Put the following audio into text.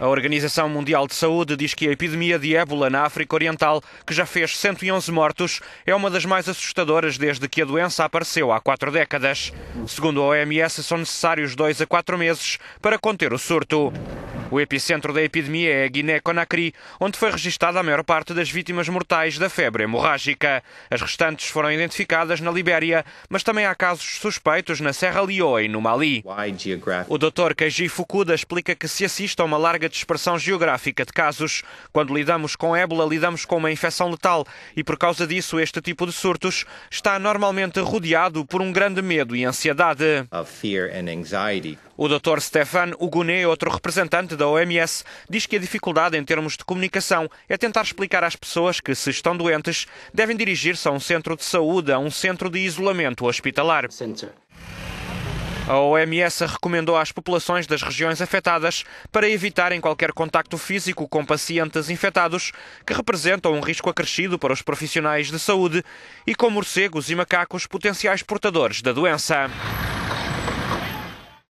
A Organização Mundial de Saúde diz que a epidemia de ébola na África Oriental, que já fez 111 mortos, é uma das mais assustadoras desde que a doença apareceu há quatro décadas. Segundo a OMS, são necessários dois a quatro meses para conter o surto. O epicentro da epidemia é a Guiné-Conakry, onde foi registada a maior parte das vítimas mortais da febre hemorrágica. As restantes foram identificadas na Libéria, mas também há casos suspeitos na Serra Leoa e no Mali. O Dr. Keiji Fukuda explica que se assiste a uma larga dispersão geográfica de casos. Quando lidamos com ébola, lidamos com uma infecção letal e, por causa disso, este tipo de surtos está normalmente rodeado por um grande medo e ansiedade. O Dr. Stefan Ugunet, outro representante da OMS, diz que a dificuldade em termos de comunicação é tentar explicar às pessoas que, se estão doentes, devem dirigir-se a um centro de saúde, a um centro de isolamento hospitalar. Center. A OMS recomendou às populações das regiões afetadas para evitarem qualquer contacto físico com pacientes infectados, que representam um risco acrescido para os profissionais de saúde, e com morcegos e macacos potenciais portadores da doença.